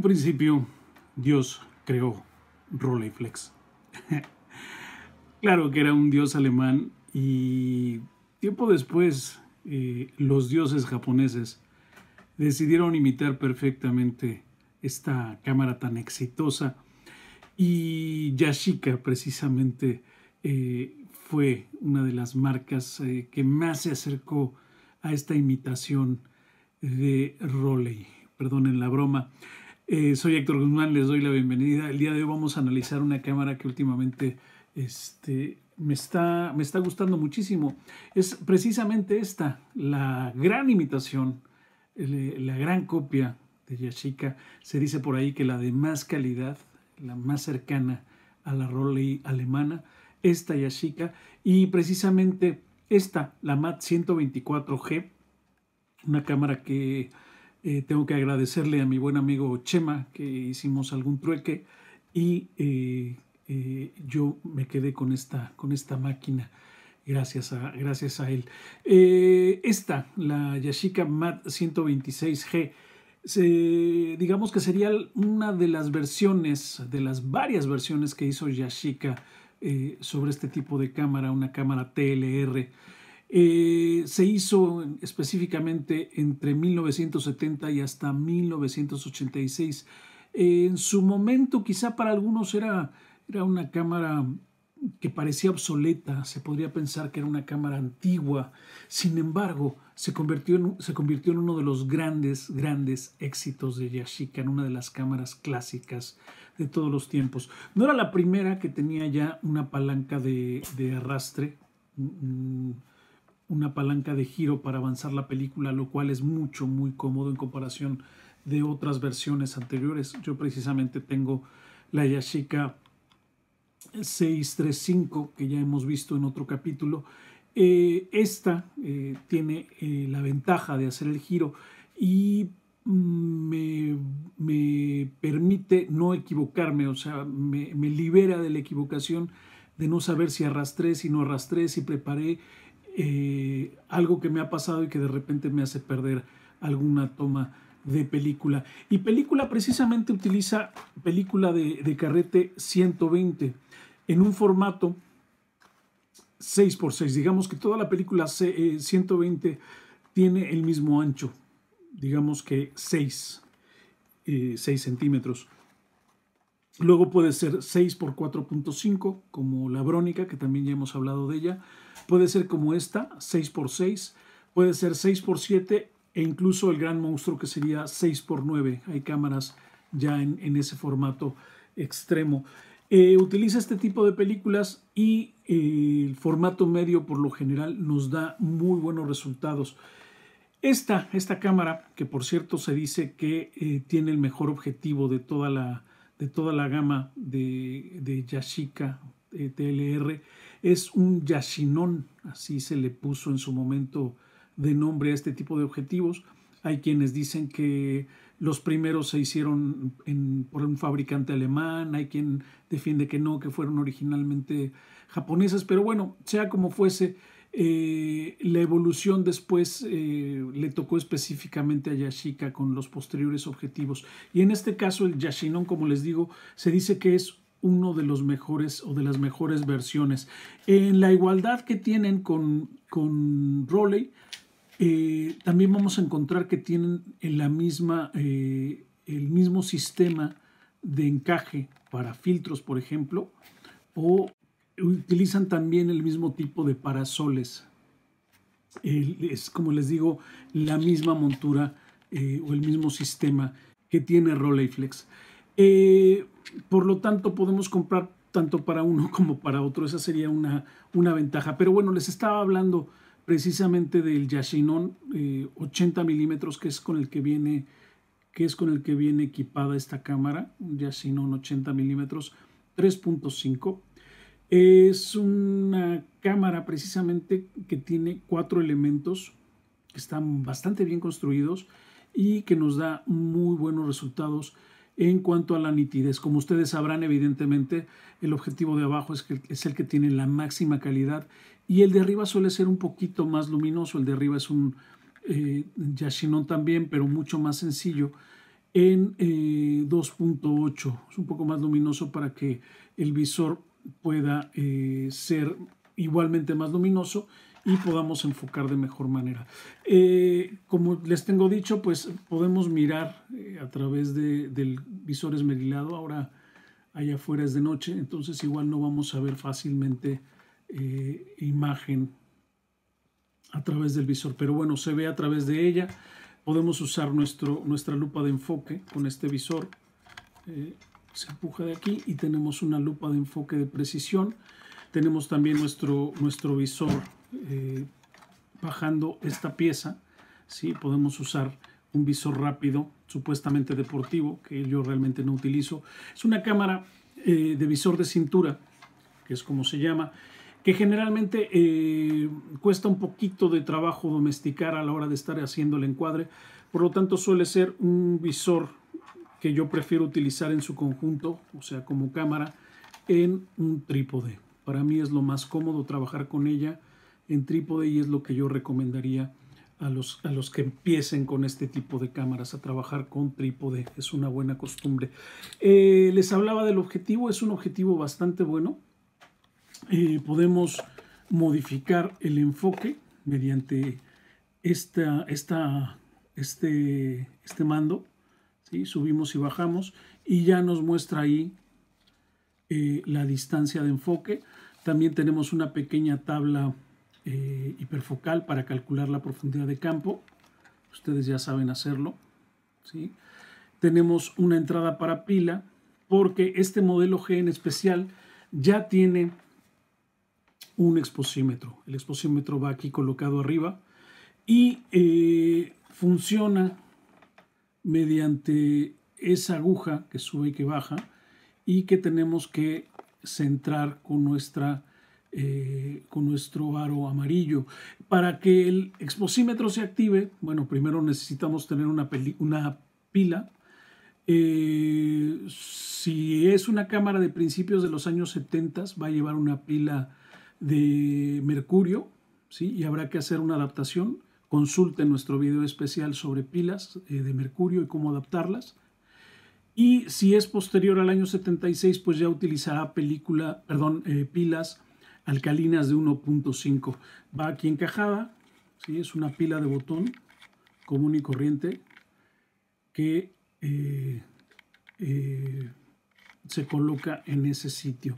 principio, Dios creó Rolleiflex. claro que era un dios alemán y tiempo después eh, los dioses japoneses decidieron imitar perfectamente esta cámara tan exitosa y Yashica precisamente eh, fue una de las marcas eh, que más se acercó a esta imitación de Roley. Perdonen la broma. Eh, soy Héctor Guzmán, les doy la bienvenida. El día de hoy vamos a analizar una cámara que últimamente este, me, está, me está gustando muchísimo. Es precisamente esta, la gran imitación, eh, la gran copia de Yashica. Se dice por ahí que la de más calidad, la más cercana a la Rolei alemana, esta Yashica. Y precisamente esta, la MAT 124G, una cámara que eh, tengo que agradecerle a mi buen amigo Chema que hicimos algún trueque y eh, eh, yo me quedé con esta, con esta máquina. Gracias a, gracias a él. esta, la Yashica MAT 126G, digamos que sería una de las versiones, de las varias versiones que hizo Yashica sobre este tipo de cámara, una cámara TLR. Eh, se hizo específicamente entre 1970 y hasta 1986. Eh, en su momento quizá para algunos era, era una cámara que parecía obsoleta, se podría pensar que era una cámara antigua, sin embargo, se convirtió en, se convirtió en uno de los grandes, grandes éxitos de Yashica, en una de las cámaras clásicas de todos los tiempos. No era la primera que tenía ya una palanca de, de arrastre, mm, mm, una palanca de giro para avanzar la película, lo cual es mucho, muy cómodo en comparación de otras versiones anteriores. Yo precisamente tengo la Yashica 635 que ya hemos visto en otro capítulo. Eh, esta eh, tiene eh, la ventaja de hacer el giro y mm, me, permite no equivocarme, o sea, me, me libera de la equivocación de no saber si arrastré, si no arrastré, si preparé eh, algo que me ha pasado y que de repente me hace perder alguna toma de película. Y película precisamente utiliza película de, carrete 120 en un formato 6x6. Digamos que toda la película 120 eh, tiene el mismo ancho, digamos que 6, 6 eh, centímetros. Luego puede ser 6 por 4.5, como la brónica, que también ya hemos hablado de ella. Puede ser como esta, 6 por 6. Puede ser 6 por 7 e incluso el gran monstruo que sería 6 por 9. Hay cámaras ya en, ese formato extremo. Eh, utiliza este tipo de películas y eh, el formato medio por lo general nos da muy buenos resultados. Esta, esta cámara, que por cierto se dice que eh, tiene el mejor objetivo de toda la de toda la gama de, Yashica TLR. Es un Yashinon, así se le puso en su momento de nombre a este tipo de objetivos. Hay quienes dicen que los primeros se hicieron por un fabricante alemán, hay quien defiende que no, que fueron originalmente japoneses, pero bueno, sea como fuese, eh, la evolución después eh, le tocó específicamente a Yashica con los posteriores objetivos. Y en este caso el Yashinon, como les digo, se dice que es uno de los mejores o de las mejores versiones. En la igualdad que tienen con, con Raleigh, eh, también vamos a encontrar que tienen en la misma, el mismo sistema de encaje para filtros, por ejemplo, o utilizan también el mismo tipo de parasoles. es como les digo, la misma montura eh, o el mismo sistema que tiene Rolleiflex. Eh, por lo tanto, podemos comprar tanto para uno como para otro. Esa sería una, una ventaja. Pero bueno, les estaba hablando precisamente del Yashinon 80 eh, milímetros, que es con el que viene que es con el que viene equipada esta cámara, un Yashinon 80 milímetros 3.5 es una cámara precisamente que tiene cuatro elementos que están bastante bien construidos y que nos da muy buenos resultados en cuanto a la nitidez. Como ustedes sabrán, evidentemente, el objetivo de abajo es, que, es el que tiene la máxima calidad y el de arriba suele ser un poquito más luminoso. El de arriba es un eh, Yashinon también, pero mucho más sencillo en 2.8. Eh, es un poco más luminoso para que el visor pueda eh, ser igualmente más luminoso y podamos enfocar de mejor manera. Eh, como les tengo dicho, pues podemos mirar eh, a través del visor esmerilado. Ahora allá afuera es de noche, entonces igual no vamos a ver fácilmente imagen a través del visor. Pero bueno, se ve a través de ella. Podemos usar nuestro, nuestra lupa de enfoque con este visor se empuja de aquí y tenemos una lupa de enfoque de precisión. Tenemos también nuestro, nuestro visor eh, bajando esta pieza. Podemos usar un visor rápido, supuestamente deportivo, que yo realmente no utilizo. Es una cámara eh, de visor de cintura, que es como se llama, que generalmente eh, cuesta un poquito de trabajo domesticar a la hora de estar haciendo el encuadre. Por lo tanto, suele ser un visor que yo prefiero utilizar en su conjunto, o sea, como cámara, en un trípode. Para mí es lo más cómodo trabajar con ella en trípode y es lo que yo recomendaría a los, a los que empiecen con este tipo de cámaras, a trabajar con trípode. Es una buena costumbre. Eh, les hablaba del objetivo, es un objetivo bastante bueno. Eh, podemos modificar el enfoque mediante esta, este, este mando subimos y bajamos y ya nos muestra ahí eh, la distancia de enfoque. También tenemos una pequeña tabla eh, hiperfocal para calcular la profundidad de campo. Ustedes ya saben hacerlo. ¿sí? Tenemos una entrada para pila porque este modelo G en especial ya tiene un exposímetro. El exposímetro va aquí colocado arriba y eh, funciona mediante esa aguja que sube y que baja y que tenemos que centrar con, nuestra, eh, con nuestro aro amarillo. Para que el exposímetro se active, bueno, primero necesitamos tener una, una pila. Eh, si es una cámara de principios de los años 70, va a llevar una pila de mercurio, ¿sí? Y habrá que hacer una adaptación Consulte nuestro video especial sobre pilas eh, de mercurio y cómo adaptarlas. Y si es posterior al año 76, pues ya utilizará película, perdón, eh, pilas alcalinas de 1.5. Va aquí encajada, ¿sí? es una pila de botón común y corriente que eh, se coloca en ese sitio.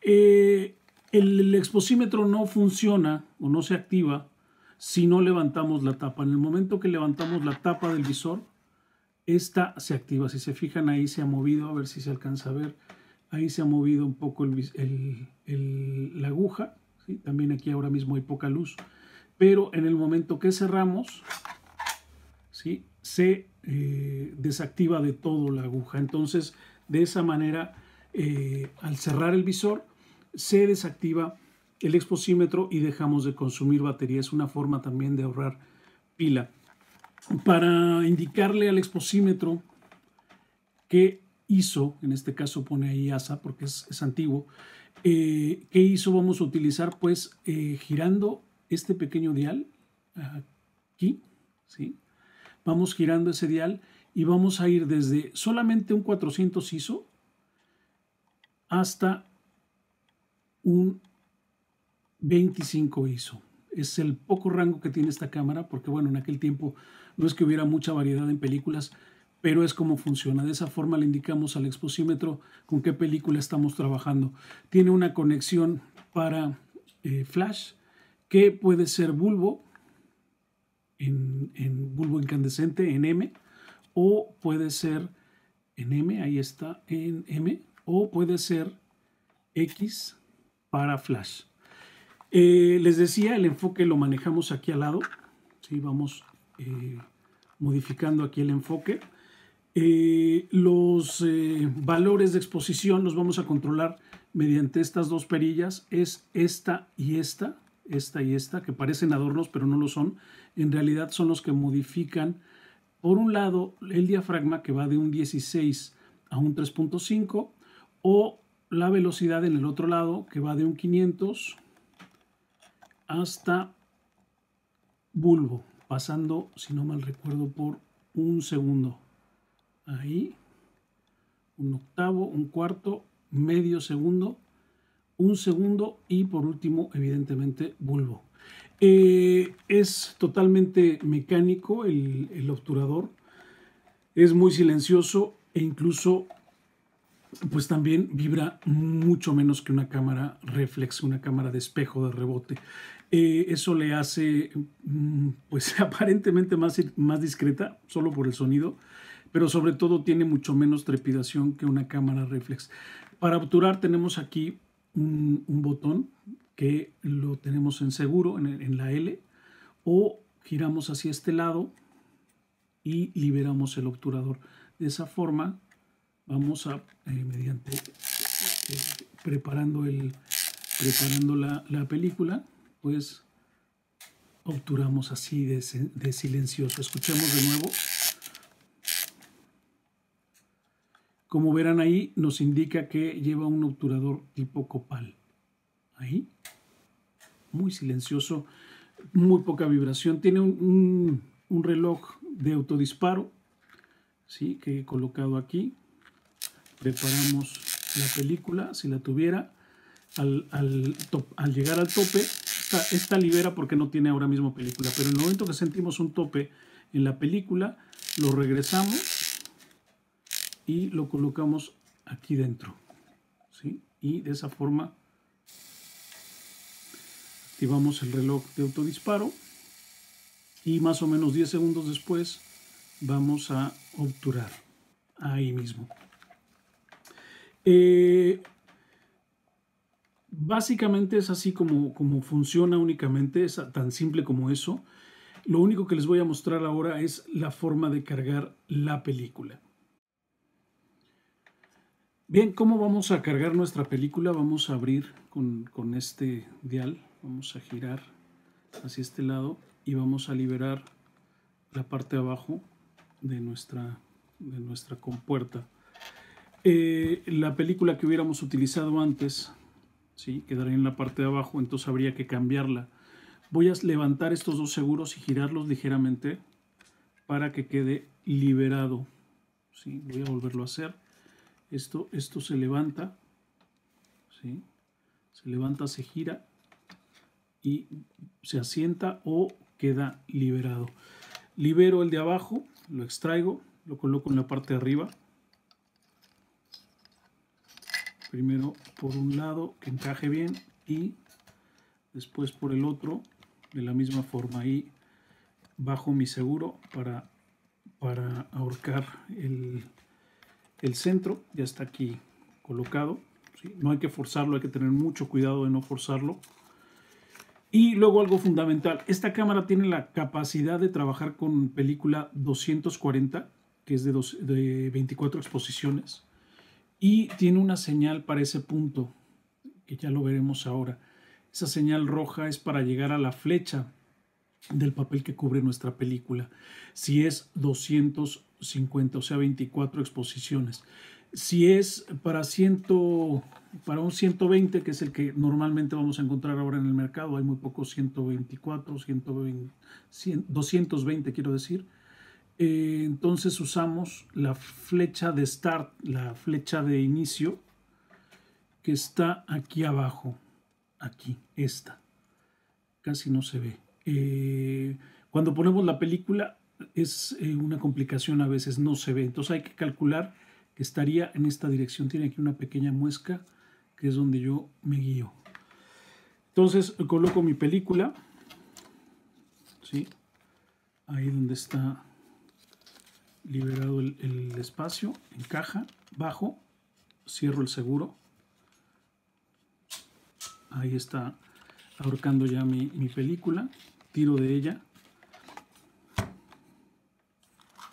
el exposímetro no funciona o no se activa si no levantamos la tapa. En el momento que levantamos la tapa del visor, esta se activa. Si se fijan, ahí se ha movido, a ver si se alcanza a ver. Ahí se ha movido un poco la aguja. También aquí ahora mismo hay poca luz. Pero en el momento que cerramos, se eh, desactiva de todo la aguja. Entonces, de esa manera, eh, al cerrar el visor, se desactiva el exposímetro y dejamos de consumir batería. Es una forma también de ahorrar pila. Para indicarle al exposímetro qué hizo, en este caso pone ahí ASA porque es, antiguo, que eh, qué hizo vamos a utilizar pues eh, girando este pequeño dial aquí, ¿sí? vamos girando ese dial y vamos a ir desde solamente un 400 ISO hasta un 25 ISO. Es el poco rango que tiene esta cámara, porque bueno, en aquel tiempo no es que hubiera mucha variedad en películas, pero es como funciona. De esa forma le indicamos al exposímetro con qué película estamos trabajando. Tiene una conexión para eh, flash que puede ser bulbo, en, en bulbo incandescente, en M, o puede ser en M, ahí está, en M, o puede ser X para flash. Eh, les decía, el enfoque lo manejamos aquí al lado. ¿sí? Vamos eh, modificando aquí el enfoque. Eh, los valores de exposición los vamos a controlar mediante estas dos perillas. Es esta y esta, esta y esta, que parecen adornos, pero no lo son. En realidad son los que modifican, por un lado, el diafragma que va de un 16 a un 3.5 o la velocidad en el otro lado que va de un 500 hasta Bulbo, pasando, si no mal recuerdo, por un segundo. Ahí, un octavo, un cuarto, medio segundo, un segundo y por último, evidentemente, bulbo. Eh, es totalmente mecánico el, el, obturador, es muy silencioso e incluso, pues también vibra mucho menos que una cámara reflex, una cámara de espejo de rebote. Eh, eso le hace, mm, pues aparentemente más, más discreta, solo por el sonido, pero sobre todo tiene mucho menos trepidación que una cámara reflex. Para obturar tenemos aquí un, botón que lo tenemos en seguro, en, la L, o giramos hacia este lado y liberamos el obturador. De esa forma vamos a, eh, mediante eh, preparando, el, preparando la, la película, pues, obturamos así de, silencioso. Escuchamos de nuevo. Como verán ahí, nos indica que lleva un obturador tipo copal. Ahí, muy silencioso, muy poca vibración. Tiene un, reloj de autodisparo, ¿sí? que he colocado aquí. Preparamos la película, si la tuviera. al llegar al tope, esta, libera porque no tiene ahora mismo película, pero en el momento que sentimos un tope en la película, lo regresamos y lo colocamos aquí dentro. ¿sí? Y de esa forma activamos el reloj de autodisparo y más o menos 10 segundos después vamos a obturar ahí mismo. Eh, básicamente es así como, como funciona únicamente, es tan simple como eso. Lo único que les voy a mostrar ahora es la forma de cargar la película. Bien, ¿cómo vamos a cargar nuestra película? Vamos a abrir con, este dial, vamos a girar hacia este lado y vamos a liberar la parte de abajo de nuestra, de nuestra compuerta. Eh, la película que hubiéramos utilizado antes ¿sí? quedaría en la parte de abajo, entonces habría que cambiarla. Voy a levantar estos dos seguros y girarlos ligeramente para que quede liberado. ¿sí? Voy a volverlo a hacer. Esto, esto se levanta, se levanta, se gira y se asienta o queda liberado. Libero el de abajo, lo extraigo, lo coloco en la parte de arriba primero por un lado que encaje bien y después por el otro de la misma forma Ahí bajo mi seguro para, para ahorcar el, centro ya está aquí colocado no hay que forzarlo hay que tener mucho cuidado de no forzarlo y luego algo fundamental esta cámara tiene la capacidad de trabajar con película 240 que es de, de 24 exposiciones y tiene una señal para ese punto, que ya lo veremos ahora. Esa señal roja es para llegar a la flecha del papel que cubre nuestra película. Si es 250, o sea, 24 exposiciones. Si es para, ciento para un 120, que es el que normalmente vamos a encontrar ahora en el mercado, hay muy pocos 124, 120, 220 quiero decir, eh, entonces usamos la flecha de start, la flecha de inicio, que está aquí abajo, aquí, esta. Casi no se ve. Eh, cuando ponemos la película es eh, una complicación a veces, no se ve. Entonces hay que calcular que estaría en esta dirección. Tiene aquí una pequeña muesca que es donde yo me guío. Entonces coloco mi película. ¿sí? Ahí donde está liberado el, espacio, encaja, bajo, cierro el seguro. Ahí está ahorcando ya mi, película, tiro de ella.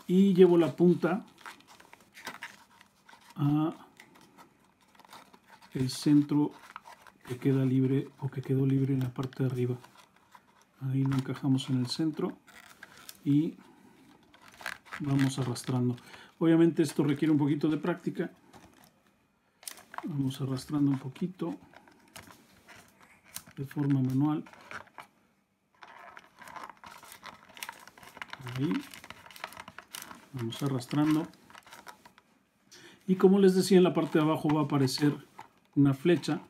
Y llevo la punta a el centro que queda libre o que quedó libre en la parte de arriba. Ahí lo encajamos en el centro y vamos arrastrando. Obviamente esto requiere un poquito de práctica. Vamos arrastrando un poquito de forma manual. Ahí. Vamos arrastrando. Y como les decía, en la parte de abajo va a aparecer una flecha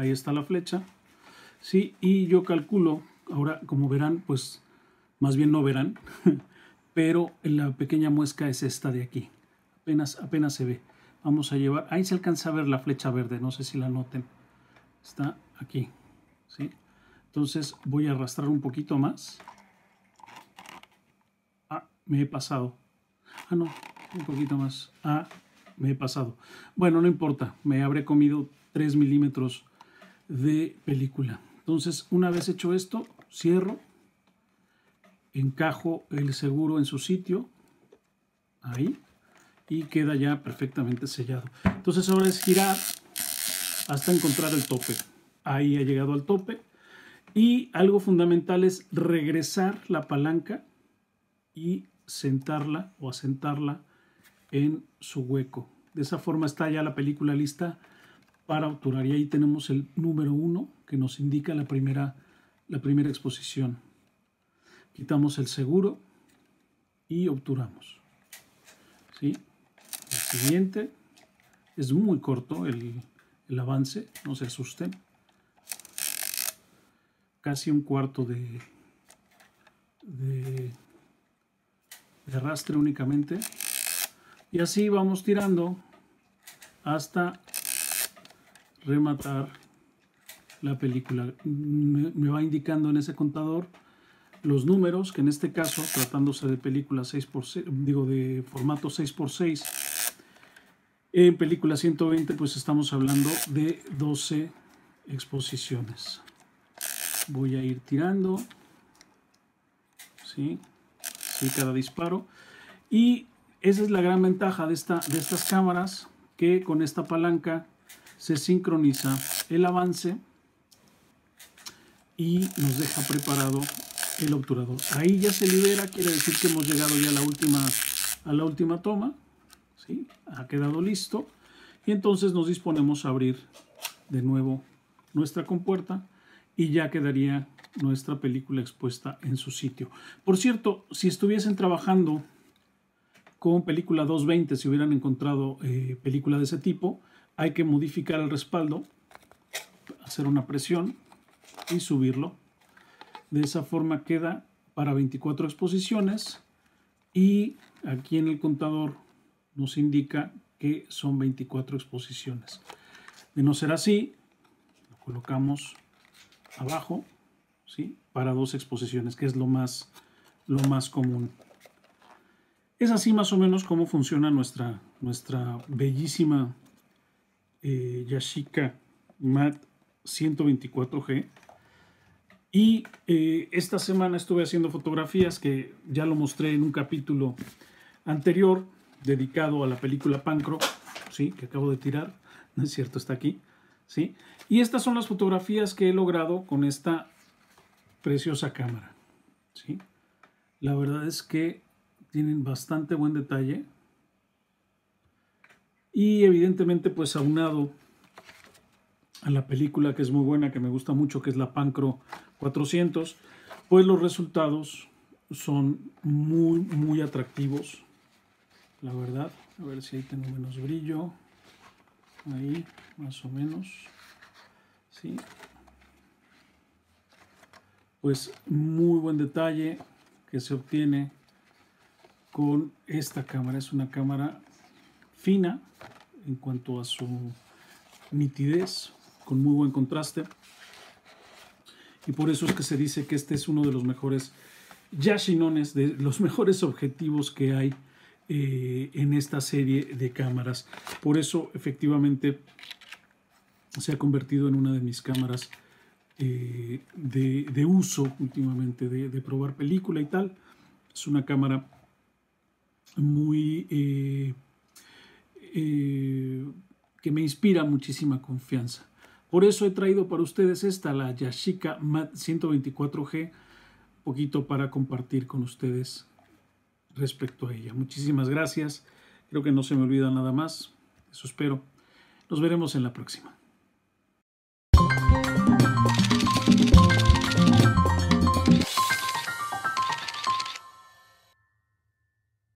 ahí está la flecha, ¿sí? Y yo calculo, ahora como verán, pues más bien no verán, pero la pequeña muesca es esta de aquí, apenas, apenas se ve. Vamos a llevar, ahí se alcanza a ver la flecha verde, no sé si la noten, está aquí, ¿sí? Entonces voy a arrastrar un poquito más. Ah, me he pasado. Ah, no, un poquito más. Ah, me he pasado. Bueno, no importa, me habré comido 3 milímetros de película. Entonces, una vez hecho esto, cierro, encajo el seguro en su sitio, ahí, y queda ya perfectamente sellado. Entonces ahora es girar hasta encontrar el tope. Ahí ha llegado al tope. Y algo fundamental es regresar la palanca y sentarla o asentarla en su hueco. De esa forma está ya la película lista para obturar. Y ahí tenemos el número 1 que nos indica la primera, la primera exposición. Quitamos el seguro y obturamos. El siguiente es muy corto el, avance, no se asusten. Casi un cuarto de, de, de arrastre únicamente. Y así vamos tirando hasta rematar la película. Me, va indicando en ese contador los números, que en este caso, tratándose de película 6x6, digo, de formato 6x6, en película 120, pues estamos hablando de 12 exposiciones. Voy a ir tirando. ¿Sí? cada disparo. Y esa es la gran ventaja de, esta, de estas cámaras, que con esta palanca se sincroniza el avance y nos deja preparado el obturador. Ahí ya se libera, quiere decir que hemos llegado ya a la última, a la última toma. ¿sí? Ha quedado listo. Y entonces nos disponemos a abrir de nuevo nuestra compuerta y ya quedaría nuestra película expuesta en su sitio. Por cierto, si estuviesen trabajando con película 220, si hubieran encontrado eh, película de ese tipo, hay que modificar el respaldo, hacer una presión y subirlo. De esa forma queda para 24 exposiciones y aquí en el contador nos indica que son 24 exposiciones. De no ser así, lo colocamos abajo ¿sí? para dos exposiciones, que es lo más, lo más común. Es así más o menos cómo funciona nuestra, nuestra bellísima eh, Yashica MAT 124G. Y eh, esta semana estuve haciendo fotografías que ya lo mostré en un capítulo anterior dedicado a la película Pancro, ¿sí? que acabo de tirar, no es cierto, está aquí. ¿sí? Y estas son las fotografías que he logrado con esta preciosa cámara. ¿sí? La verdad es que tienen bastante buen detalle. Y evidentemente, pues aunado a la película que es muy buena, que me gusta mucho, que es la Pancro 400, pues los resultados son muy, muy atractivos, la verdad. A ver si ahí tengo menos brillo. Ahí, más o menos. Sí. Pues muy buen detalle que se obtiene con esta cámara. Es una cámara fina en cuanto a su nitidez, con muy buen contraste. Y por eso es que se dice que este es uno de los mejores yashinones, de los mejores objetivos que hay eh, en esta serie de cámaras. Por eso efectivamente se ha convertido en una de mis cámaras eh, de, uso últimamente, de, probar película y tal. Es una cámara muy... Eh, eh, que me inspira muchísima confianza. Por eso he traído para ustedes esta, la Yashica MAT 124G, poquito para compartir con ustedes respecto a ella. Muchísimas gracias. Creo que no se me olvida nada más. Eso espero. Nos veremos en la próxima.